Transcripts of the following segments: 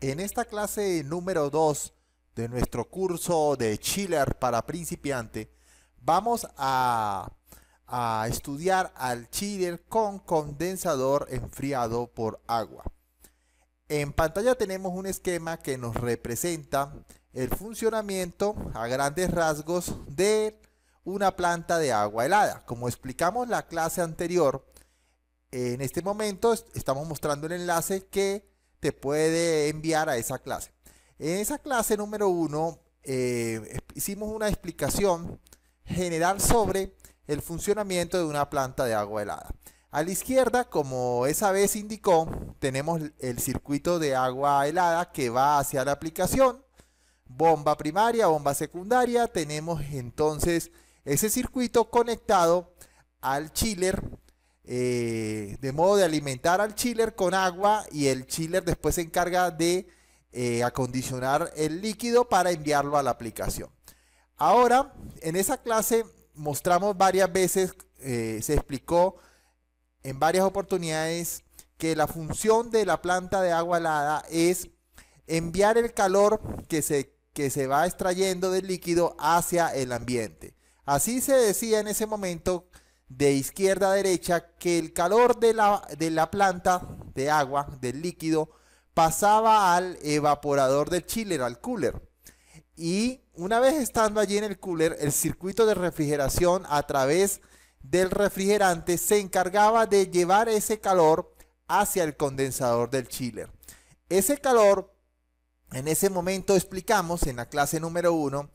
En esta clase número 2 de nuestro curso de chiller para principiante, vamos a, estudiar al chiller con condensador enfriado por agua. En pantalla tenemos un esquema que nos representa el funcionamiento a grandes rasgos de una planta de agua helada. Como explicamos en la clase anterior, en este momento estamos mostrando el enlace que te puede enviar a esa clase. En esa clase número uno eh, hicimos una explicación general sobre el funcionamiento de una planta de agua helada. A la izquierda, como esa vez indicó, tenemos el circuito de agua helada que va hacia la aplicación, bomba primaria, bomba secundaria, tenemos entonces ese circuito conectado al chiller eh, de modo de alimentar al chiller con agua y el chiller después se encarga de eh, acondicionar el líquido para enviarlo a la aplicación. Ahora, en esa clase mostramos varias veces, eh, se explicó en varias oportunidades que la función de la planta de agua helada es enviar el calor que se, que se va extrayendo del líquido hacia el ambiente. Así se decía en ese momento de izquierda a derecha que el calor de la, de la planta de agua, del líquido, pasaba al evaporador del chiller, al cooler. Y una vez estando allí en el cooler, el circuito de refrigeración a través del refrigerante se encargaba de llevar ese calor hacia el condensador del chiller. Ese calor, en ese momento explicamos en la clase número 1,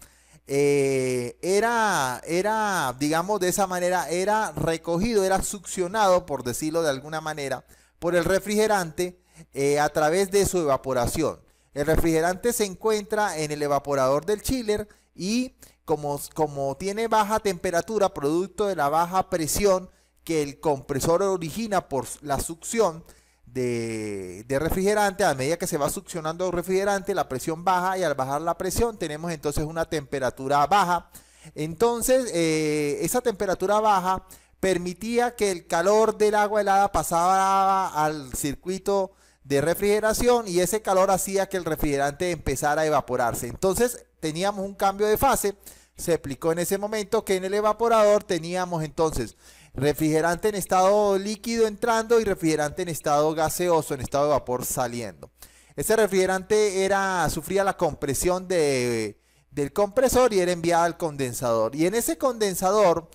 era, digamos de esa manera, era recogido, era succionado, por decirlo de alguna manera, por el refrigerante eh, a través de su evaporación. El refrigerante se encuentra en el evaporador del chiller y como, como tiene baja temperatura, producto de la baja presión que el compresor origina por la succión, de, de, refrigerante, a medida que se va succionando el refrigerante, la presión baja y al bajar la presión tenemos entonces una temperatura baja entonces, eh, esa temperatura baja permitía que el calor del agua helada pasara al circuito de refrigeración y ese calor hacía que el refrigerante empezara a evaporarse. Entonces, teníamos un cambio de fase. Se explicó en ese momento que en el evaporador teníamos entonces refrigerante en estado líquido entrando y refrigerante en estado gaseoso, en estado de vapor saliendo. Ese refrigerante era, sufría la compresión de del compresor y era enviada al condensador. Y en ese condensador,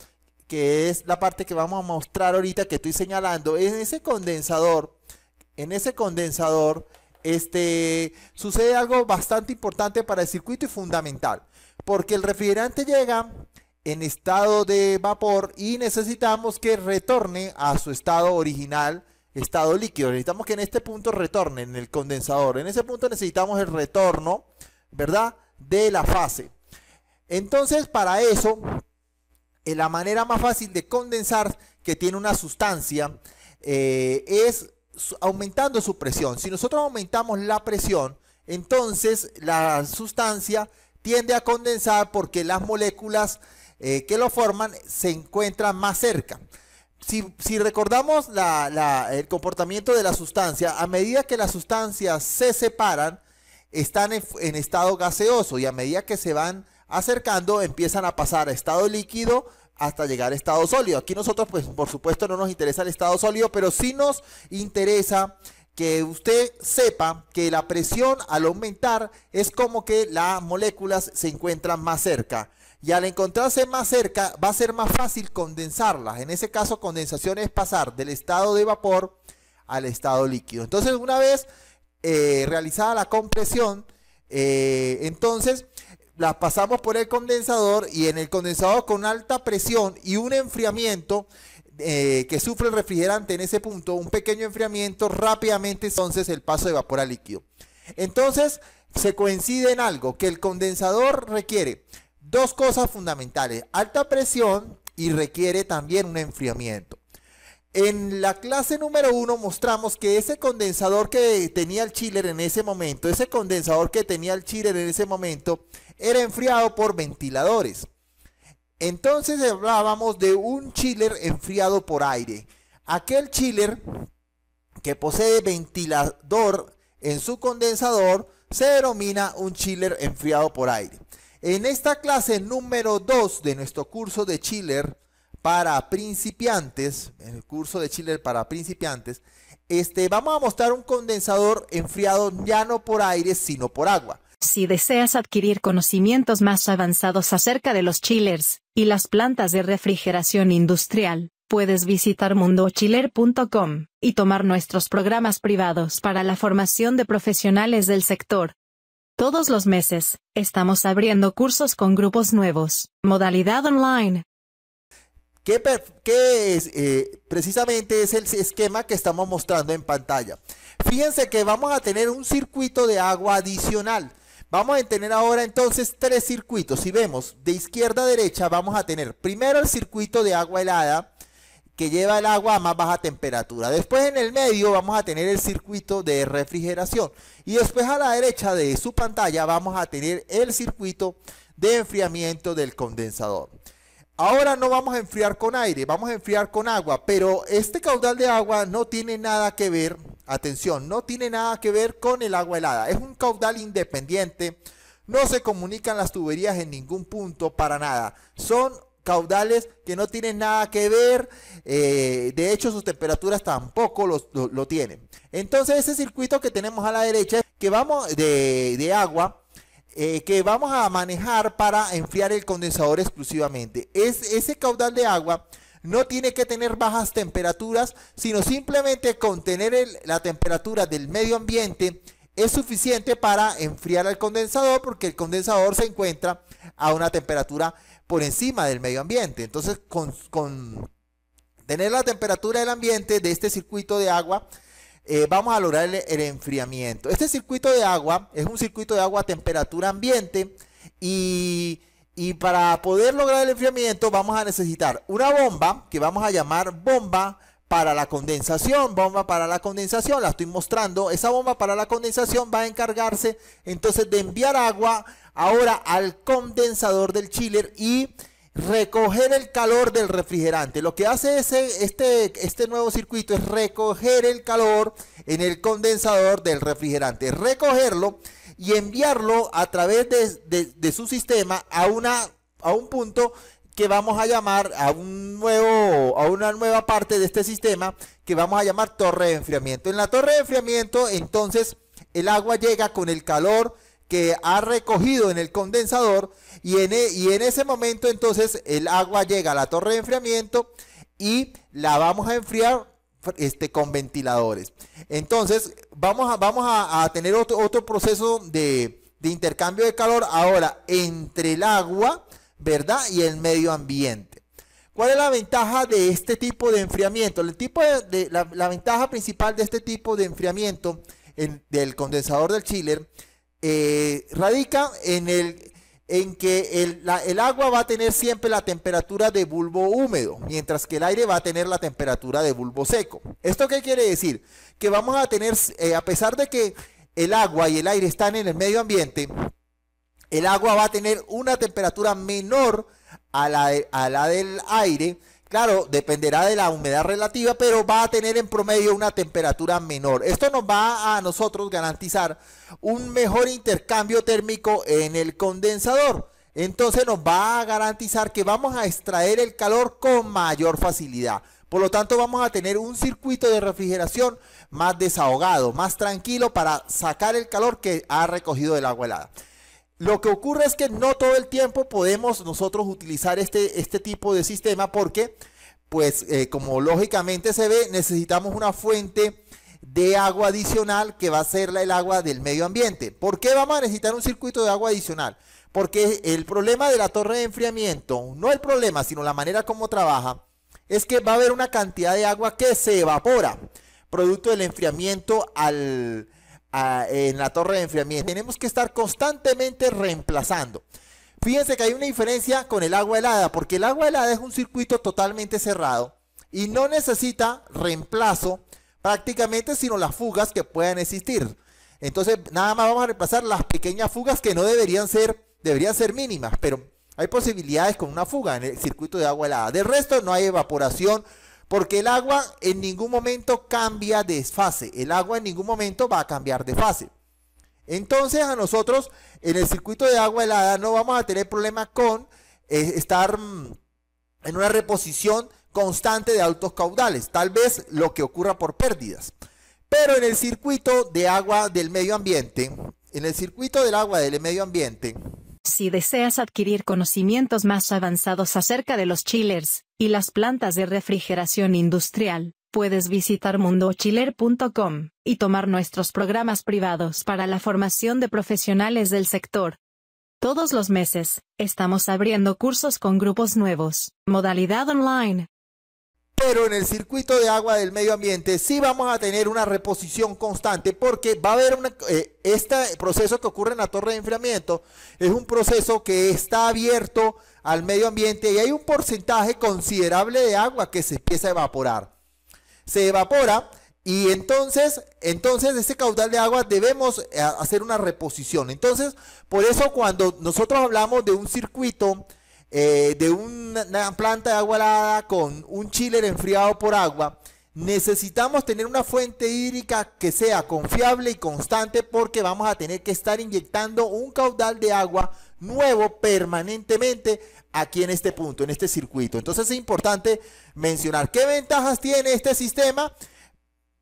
que es la parte que vamos a mostrar ahorita que estoy señalando, en ese condensador, en ese condensador, este, sucede algo bastante importante para el circuito y fundamental, porque el refrigerante llega en estado de vapor y necesitamos que retorne a su estado original, estado líquido. Necesitamos que en este punto retorne en el condensador. En ese punto necesitamos el retorno, ¿verdad? de la fase. Entonces, para eso, eh, la manera más fácil de condensar que tiene una sustancia eh, es aumentando su presión. Si nosotros aumentamos la presión, entonces la sustancia tiende a condensar porque las moléculas eh, que lo forman se encuentran más cerca. Si, recordamos el comportamiento de la sustancia, a medida que las sustancias se separan, están en, estado gaseoso y a medida que se van acercando empiezan a pasar a estado líquido hasta llegar a estado sólido. Aquí nosotros, pues por supuesto no nos interesa el estado sólido, pero sí nos interesa que usted sepa que la presión al aumentar es como que las moléculas se encuentran más cerca. Y al encontrarse más cerca va a ser más fácil condensarlas. En ese caso, condensación es pasar del estado de vapor al estado líquido. Entonces, una vez eh, realizada la compresión, eh, entonces la pasamos por el condensador y en el condensador con alta presión y un enfriamiento eh, que sufre el refrigerante en ese punto, un pequeño enfriamiento, rápidamente entonces el paso de vapor a líquido. Entonces se coincide en algo, que el condensador requiere dos cosas fundamentales, alta presión y requiere también un enfriamiento. En la clase número uno mostramos que ese condensador que tenía el chiller en ese momento, ese condensador que tenía el chiller en ese momento, era enfriado por ventiladores. Entonces hablábamos de un chiller enfriado por aire. Aquel chiller que posee ventilador en su condensador se denomina un chiller enfriado por aire. En esta clase número 2 de nuestro curso de chiller, para principiantes, el curso de chiller para principiantes, este, vamos a mostrar un condensador enfriado ya no por aire, sino por agua. Si deseas adquirir conocimientos más avanzados acerca de los chillers y las plantas de refrigeración industrial, puedes visitar mundochiller.com y tomar nuestros programas privados para la formación de profesionales del sector. Todos los meses, estamos abriendo cursos con grupos nuevos, modalidad online, Qué es, eh, precisamente es el esquema que estamos mostrando en pantalla. Fíjense que vamos a tener un circuito de agua adicional. Vamos a tener ahora entonces tres circuitos. Si vemos de izquierda a derecha, vamos a tener primero el circuito de agua helada que lleva el agua a más baja temperatura. Después en el medio vamos a tener el circuito de refrigeración. Y después a la derecha de su pantalla vamos a tener el circuito de enfriamiento del condensador. Ahora no vamos a enfriar con aire, vamos a enfriar con agua, pero este caudal de agua no tiene nada que ver, atención, no tiene nada que ver con el agua helada. Es un caudal independiente, no se comunican las tuberías en ningún punto para nada. Son caudales que no tienen nada que ver, eh, de hecho sus temperaturas tampoco lo, tienen. Entonces ese circuito que tenemos a la derecha, que vamos de, de agua, eh, que vamos a manejar para enfriar el condensador exclusivamente. Es, ese caudal de agua no tiene que tener bajas temperaturas, sino simplemente contener tener la temperatura del medio ambiente es suficiente para enfriar al condensador porque el condensador se encuentra a una temperatura por encima del medio ambiente. Entonces, con tener la temperatura del ambiente de este circuito de agua, eh, vamos a lograr el, enfriamiento. Este circuito de agua es un circuito de agua a temperatura ambiente y, y para poder lograr el enfriamiento vamos a necesitar una bomba que vamos a llamar bomba para la condensación, bomba para la condensación, la estoy mostrando. Esa bomba para la condensación va a encargarse entonces de enviar agua ahora al condensador del chiller y recoger el calor del refrigerante. Lo que hace ese, este, este nuevo circuito es recoger el calor en el condensador del refrigerante, recogerlo y enviarlo a través de, su sistema a, una, a un punto que vamos a llamar a un nuevo a una nueva parte de este sistema que vamos a llamar torre de enfriamiento. En la torre de enfriamiento, entonces el agua llega con el calor que ha recogido en el condensador y en, e, y en ese momento entonces el agua llega a la torre de enfriamiento y la vamos a enfriar este, con ventiladores. Entonces vamos a, vamos a, tener otro, otro proceso de, intercambio de calor ahora entre el agua, ¿verdad? Y el medio ambiente. ¿Cuál es la ventaja de este tipo de enfriamiento? El tipo de, la, ventaja principal de este tipo de enfriamiento del condensador del chiller eh, radica en, el, en que el, agua va a tener siempre la temperatura de bulbo húmedo, mientras que el aire va a tener la temperatura de bulbo seco. ¿Esto qué quiere decir? Que vamos a tener, eh, a pesar de que el agua y el aire están en el medio ambiente, el agua va a tener una temperatura menor a la del aire, Claro, dependerá de la humedad relativa, pero va a tener en promedio una temperatura menor. Esto nos va a nosotros garantizar un mejor intercambio térmico en el condensador. Entonces nos va a garantizar que vamos a extraer el calor con mayor facilidad. Por lo tanto, vamos a tener un circuito de refrigeración más desahogado, más tranquilo para sacar el calor que ha recogido del agua helada. Lo que ocurre es que no todo el tiempo podemos nosotros utilizar este, este tipo de sistema porque, pues eh, como lógicamente se ve, necesitamos una fuente de agua adicional que va a ser el agua del medio ambiente. ¿Por qué vamos a necesitar un circuito de agua adicional? Porque el problema de la torre de enfriamiento, no el problema, sino la manera como trabaja, es que va a haber una cantidad de agua que se evapora, producto del enfriamiento al, en la torre de enfriamiento. Tenemos que estar constantemente reemplazando. Fíjense que hay una diferencia con el agua helada, porque el agua helada es un circuito totalmente cerrado y no necesita reemplazo prácticamente, sino las fugas que puedan existir. Entonces, nada más vamos a reemplazar las pequeñas fugas que no deberían ser, deberían ser mínimas, pero hay posibilidades con una fuga en el circuito de agua helada. De resto, no hay evaporación, porque el agua en ningún momento cambia de fase. El agua en ningún momento va a cambiar de fase. Entonces a nosotros en el circuito de agua helada no vamos a tener problema con eh, estar mm, en una reposición constante de altos caudales. Tal vez lo que ocurra por pérdidas. Pero en el circuito de agua del medio ambiente, en el circuito del agua del medio ambiente, si deseas adquirir conocimientos más avanzados acerca de los chillers y las plantas de refrigeración industrial, puedes visitar mundochiller.com y tomar nuestros programas privados para la formación de profesionales del sector. Todos los meses, estamos abriendo cursos con grupos nuevos, modalidad online, pero en el circuito de agua del medio ambiente sí vamos a tener una reposición constante porque va a haber eh, este proceso que ocurre en la torre de enfriamiento es un proceso que está abierto al medio ambiente y hay un porcentaje considerable de agua que se empieza a evaporar. Se evapora y entonces, entonces ese caudal de agua debemos eh, hacer una reposición. Entonces, por eso cuando nosotros hablamos de un circuito eh, de una, planta de agua helada con un chiller enfriado por agua, necesitamos tener una fuente hídrica que sea confiable y constante porque vamos a tener que estar inyectando un caudal de agua nuevo permanentemente aquí en este punto, en este circuito. Entonces es importante mencionar qué ventajas tiene este sistema.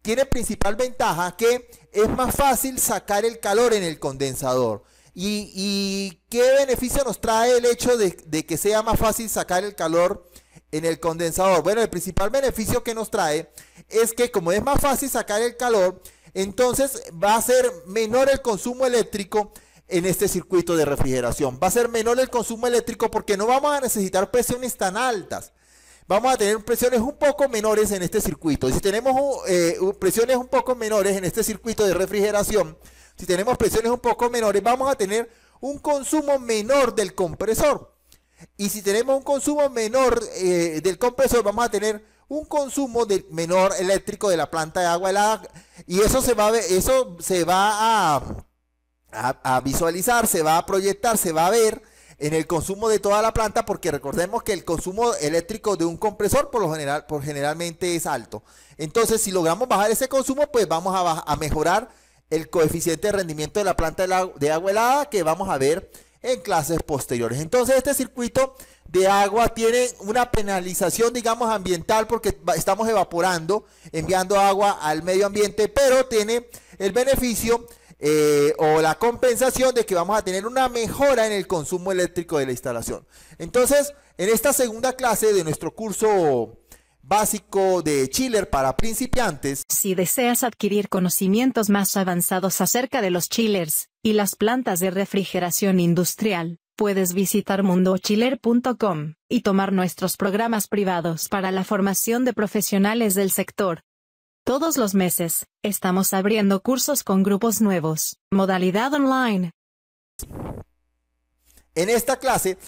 Tiene principal ventaja que es más fácil sacar el calor en el condensador. ¿Y, qué beneficio nos trae el hecho de, que sea más fácil sacar el calor en el condensador? Bueno, el principal beneficio que nos trae es que como es más fácil sacar el calor, entonces va a ser menor el consumo eléctrico en este circuito de refrigeración. Va a ser menor el consumo eléctrico porque no vamos a necesitar presiones tan altas vamos a tener presiones un poco menores en este circuito. Y si tenemos eh, presiones un poco menores en este circuito de refrigeración, si tenemos presiones un poco menores, vamos a tener un consumo menor del compresor. Y si tenemos un consumo menor eh, del compresor, vamos a tener un consumo menor eléctrico de la planta de agua helada. Y eso se va a, eso se va a, visualizar, se va a proyectar, se va a ver en el consumo de toda la planta, porque recordemos que el consumo eléctrico de un compresor por lo general, por generalmente es alto. Entonces, si logramos bajar ese consumo, pues vamos a mejorar el coeficiente de rendimiento de la planta de agua helada que vamos a ver en clases posteriores. Entonces este circuito de agua tiene una penalización, digamos, ambiental porque estamos evaporando, enviando agua al medio ambiente, pero tiene el beneficio eh, o la compensación de que vamos a tener una mejora en el consumo eléctrico de la instalación. Entonces, en esta segunda clase de nuestro curso básico de chiller para principiantes. Si deseas adquirir conocimientos más avanzados acerca de los chillers y las plantas de refrigeración industrial, puedes visitar mundochiller.com y tomar nuestros programas privados para la formación de profesionales del sector. Todos los meses, estamos abriendo cursos con grupos nuevos, modalidad online. En esta clase,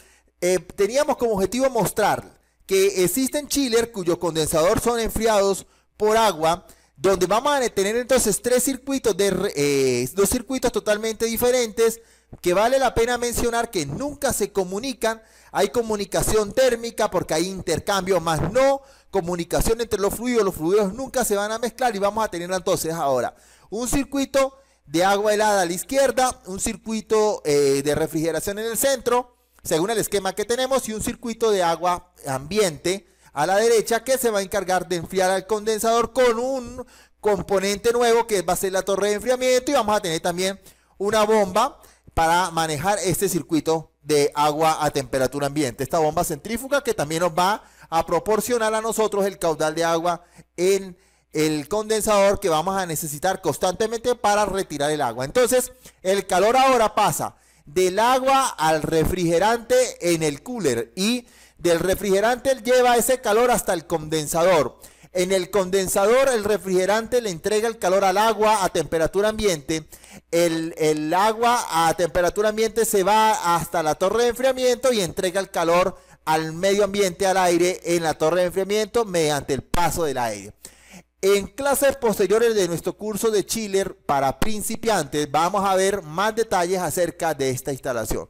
eh, teníamos como objetivo mostrar que existen chiller cuyo condensador son enfriados por agua, donde vamos a tener entonces tres circuitos de eh, dos circuitos totalmente diferentes que vale la pena mencionar que nunca se comunican. Hay comunicación térmica porque hay intercambio, más no comunicación entre los fluidos. Los fluidos nunca se van a mezclar y vamos a tener entonces ahora un circuito de agua helada a la izquierda, un circuito eh, de refrigeración en el centro, según el esquema que tenemos, y un circuito de agua ambiente a la derecha que se va a encargar de enfriar al condensador con un componente nuevo que va a ser la torre de enfriamiento y vamos a tener también una bomba para manejar este circuito de agua a temperatura ambiente. Esta bomba centrífuga que también nos va a proporcionar a nosotros el caudal de agua en el condensador que vamos a necesitar constantemente para retirar el agua. Entonces, el calor ahora pasa del agua al refrigerante en el cooler y del refrigerante lleva ese calor hasta el condensador. En el condensador el refrigerante le entrega el calor al agua a temperatura ambiente. El, el, agua a temperatura ambiente se va hasta la torre de enfriamiento y entrega el calor al medio ambiente, al aire, en la torre de enfriamiento mediante el paso del aire. En clases posteriores de nuestro curso de chiller para principiantes vamos a ver más detalles acerca de esta instalación.